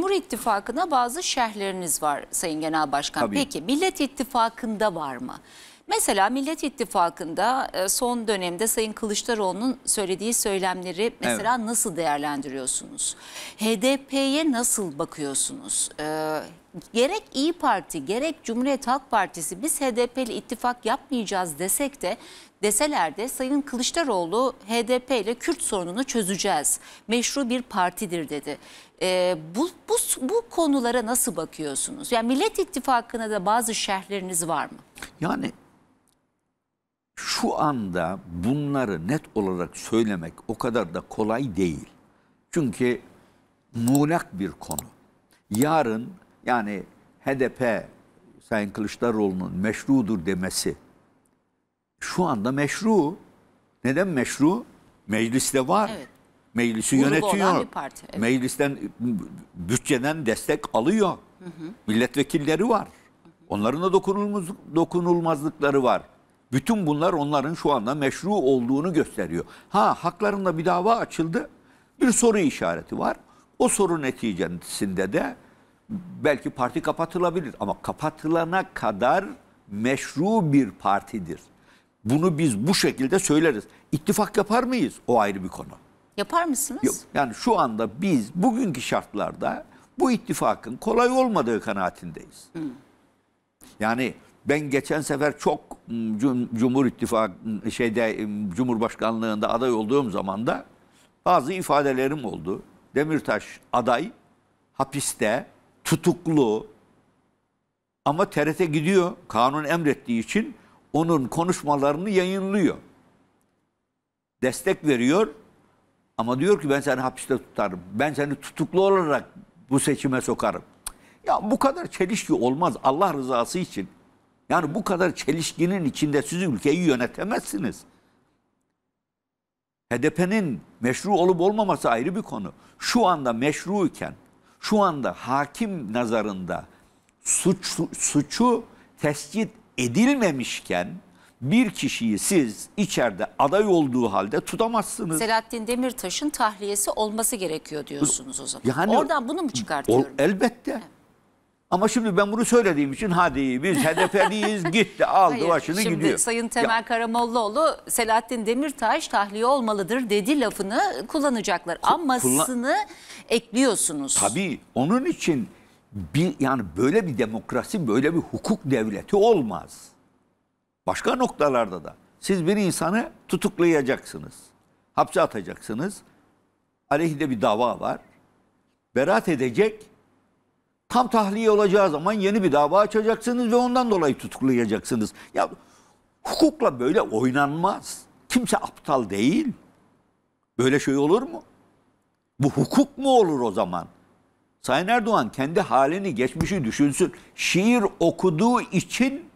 Cumhur İttifakı'na bazı şerhleriniz var Sayın Genel Başkan. Tabii. Peki Millet İttifakı'nda var mı? Mesela Millet İttifakı'nda e, son dönemde Sayın Kılıçdaroğlu'nun söylediği söylemleri mesela evet. nasıl değerlendiriyorsunuz? HDP'ye nasıl bakıyorsunuz? Ee, gerek İyi Parti gerek Cumhuriyet Halk Partisi biz HDP ile ittifak yapmayacağız desek de deseler de Sayın Kılıçdaroğlu HDP ile Kürt sorununu çözeceğiz. Meşru bir partidir dedi. E, bu, bu, bu konulara nasıl bakıyorsunuz? Yani Millet İttifakı'na da bazı şerhleriniz var mı? Yani şu anda bunları net olarak söylemek o kadar da kolay değil. Çünkü muğlak bir konu. Yarın yani HDP Sayın Kılıçdaroğlu'nun meşrudur demesi şu anda meşru. Neden meşru? Mecliste var. Evet. Meclisi Grubu yönetiyor. parti, evet. Meclisten bütçeden destek alıyor. Hı hı. Milletvekilleri var. Onların da dokunulmaz, dokunulmazlıkları var. Bütün bunlar onların şu anda meşru olduğunu gösteriyor. Ha haklarında bir dava açıldı. Bir soru işareti var. O soru neticesinde de belki parti kapatılabilir ama kapatılana kadar meşru bir partidir. Bunu biz bu şekilde söyleriz. İttifak yapar mıyız? O ayrı bir konu. Yapar mısınız? Yok. Yani şu anda biz bugünkü şartlarda bu ittifakın kolay olmadığı kanaatindeyiz. Hı. Yani ben geçen sefer çok ıı, Cumhur İttifak ıı, şeyde ıı, Cumhurbaşkanlığında aday olduğum zaman da bazı ifadelerim oldu. Demirtaş aday, hapiste, tutuklu ama TRT gidiyor kanun emrettiği için onun konuşmalarını yayınlıyor. Destek veriyor ama diyor ki ben seni hapiste tutarım. Ben seni tutuklu olarak bu seçime sokarım. Ya bu kadar çelişki olmaz Allah rızası için. Yani bu kadar çelişkinin içinde siz ülkeyi yönetemezsiniz. HDP'nin meşru olup olmaması ayrı bir konu. Şu anda meşru iken, şu anda hakim nazarında suç, suçu tescil edilmemişken bir kişiyi siz içeride aday olduğu halde tutamazsınız. Selahattin Demirtaş'ın tahliyesi olması gerekiyor diyorsunuz o zaman. Yani, Oradan bunu mu çıkartıyorum? O, elbette. Ama şimdi ben bunu söylediğim için hadi biz HDP'liyiz gitti aldı Hayır, başını şimdi gidiyor. Şimdi Sayın Temel ya. Karamollaoğlu Selahattin Demirtaş tahliye olmalıdır dedi lafını kullanacaklar. Ku Ammasını kullan ekliyorsunuz. Tabii onun için bir, yani böyle bir demokrasi böyle bir hukuk devleti olmaz. Başka noktalarda da siz bir insanı tutuklayacaksınız. Hapse atacaksınız. Aleyhinde bir dava var. berat edecek. Tam tahliye olacağı zaman yeni bir dava açacaksınız ve ondan dolayı tutuklayacaksınız. Ya hukukla böyle oynanmaz. Kimse aptal değil. Böyle şey olur mu? Bu hukuk mu olur o zaman? Sayın Erdoğan kendi halini, geçmişi düşünsün. Şiir okuduğu için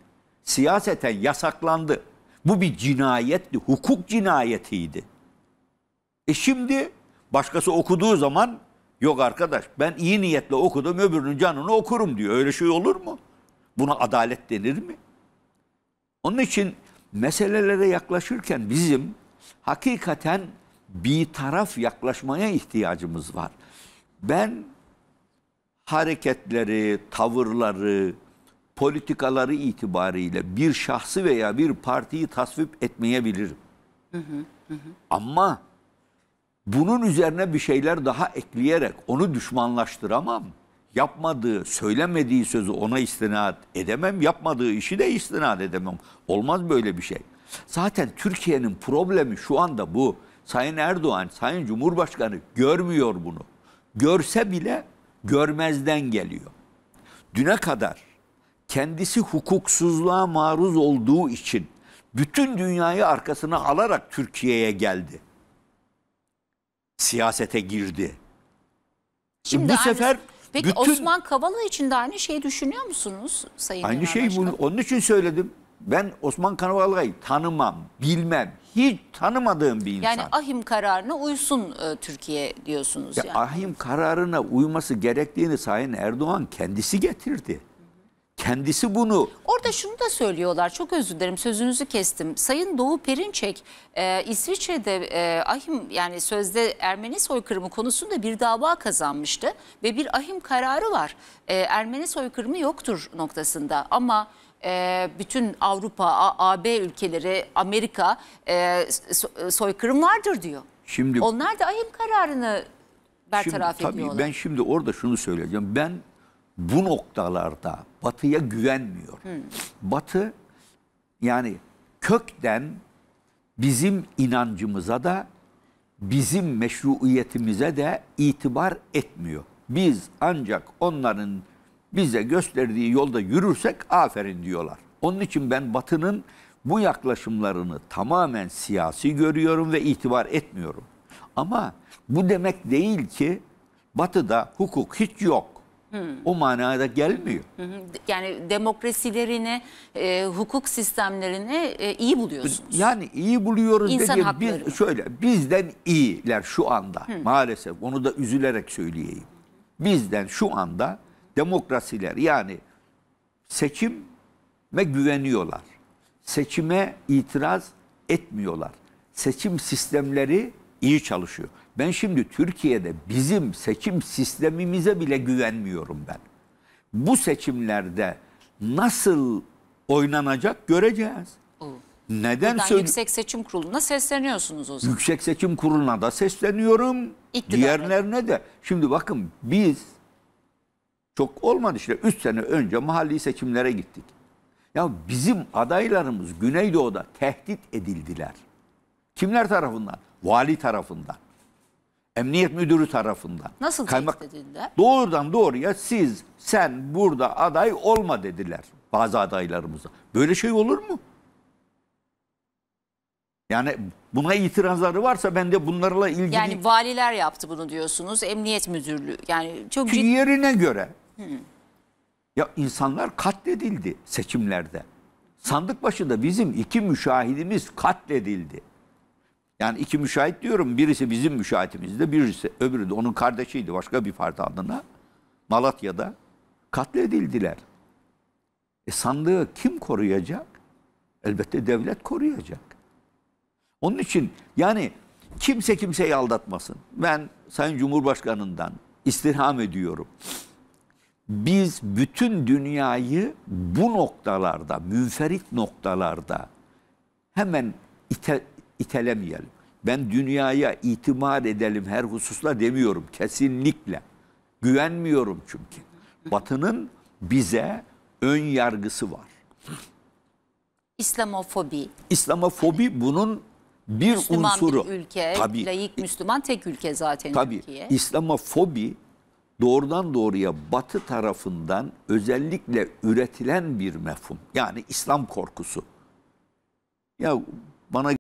siyaseten yasaklandı. Bu bir cinayetti, hukuk cinayetiydi. E şimdi başkası okuduğu zaman yok arkadaş ben iyi niyetle okudum öbürünün canını okurum diyor. Öyle şey olur mu? Buna adalet denir mi? Onun için meselelere yaklaşırken bizim hakikaten bir taraf yaklaşmaya ihtiyacımız var. Ben hareketleri, tavırları, politikaları itibariyle bir şahsı veya bir partiyi tasvip etmeyebilirim. Hı hı, hı. Ama bunun üzerine bir şeyler daha ekleyerek onu düşmanlaştıramam. Yapmadığı, söylemediği sözü ona istinad edemem. Yapmadığı işi de istinad edemem. Olmaz böyle bir şey. Zaten Türkiye'nin problemi şu anda bu. Sayın Erdoğan, Sayın Cumhurbaşkanı görmüyor bunu. Görse bile görmezden geliyor. Düne kadar kendisi hukuksuzluğa maruz olduğu için bütün dünyayı arkasına alarak Türkiye'ye geldi. Siyasete girdi. Şimdi bu aynı, sefer Peki bütün, Osman Kavala için de aynı şeyi düşünüyor musunuz Sayın Aynı şey bunu onun için söyledim. Ben Osman Kavala'yı tanımam, bilmem. Hiç tanımadığım bir insan. Yani ahim kararına uysun e, Türkiye diyorsunuz. Ya yani. Ahim kararına uyması gerektiğini Sayın Erdoğan kendisi getirdi kendisi bunu... Orada şunu da söylüyorlar çok özür dilerim sözünüzü kestim. Sayın Doğu Perinçek e, İsviçre'de e, ahim yani sözde Ermeni soykırımı konusunda bir dava kazanmıştı. Ve bir ahim kararı var e, Ermeni soykırımı yoktur noktasında ama e, bütün Avrupa, AB ülkeleri, Amerika e, e, soykırım vardır diyor. Şimdi, Onlar da ahim kararını bertaraf şimdi, tabii ediyorlar. Tabii ben şimdi orada şunu söyleyeceğim. Ben bu noktalarda Batı'ya güvenmiyor. Hmm. Batı yani kökten bizim inancımıza da bizim meşruiyetimize de itibar etmiyor. Biz ancak onların bize gösterdiği yolda yürürsek aferin diyorlar. Onun için ben Batı'nın bu yaklaşımlarını tamamen siyasi görüyorum ve itibar etmiyorum. Ama bu demek değil ki Batı'da hukuk hiç yok. Hmm. O manada gelmiyor. Hı Yani demokrasilerini, e, hukuk sistemlerini e, iyi buluyorsunuz. Yani iyi buluyoruz İnsan dediğim hakları. biz şöyle bizden iyiler şu anda hı. maalesef onu da üzülerek söyleyeyim. Bizden şu anda demokrasiler yani seçime güveniyorlar. Seçime itiraz etmiyorlar. Seçim sistemleri iyi çalışıyor. Ben şimdi Türkiye'de bizim seçim sistemimize bile güvenmiyorum ben. Bu seçimlerde nasıl oynanacak göreceğiz. Neden Buradan Yüksek Seçim Kurulu'na sesleniyorsunuz o zaman. Yüksek Seçim Kurulu'na da sesleniyorum. İktidar diğerlerine de. Şimdi bakın biz çok olmadı işte 3 sene önce mahalli seçimlere gittik. Ya bizim adaylarımız Güneydoğu'da tehdit edildiler. Kimler tarafından? Vali tarafından. Emniyet müdürü tarafından. Nasıl Kaymak... dediler? Doğrudan doğruya siz, sen burada aday olma dediler bazı adaylarımıza. Böyle şey olur mu? Yani buna itirazları varsa ben de bunlarla ilgili... Yani valiler yaptı bunu diyorsunuz, emniyet müdürlüğü. Yani çok ciddi... Yerine göre. Hmm. Ya insanlar katledildi seçimlerde. Sandık başında bizim iki müşahidimiz katledildi. Yani iki müşahit diyorum. Birisi bizim müşahitimizde, birisi öbürü de onun kardeşiydi başka bir parti adına. Malatya'da katledildiler. E sandığı kim koruyacak? Elbette devlet koruyacak. Onun için yani kimse kimseyi aldatmasın. Ben Sayın Cumhurbaşkanı'ndan istirham ediyorum. Biz bütün dünyayı bu noktalarda, münferit noktalarda hemen ite, itelemeyelim. Ben dünyaya itimat edelim her hususla demiyorum. Kesinlikle. Güvenmiyorum çünkü. Batı'nın bize ön yargısı var. İslamofobi. İslamofobi hani bunun bir Müslüman unsuru. bir ülke, tabii, layık Müslüman tek ülke zaten tabii, Türkiye. İslamofobi doğrudan doğruya Batı tarafından özellikle üretilen bir mefhum. Yani İslam korkusu. Ya bana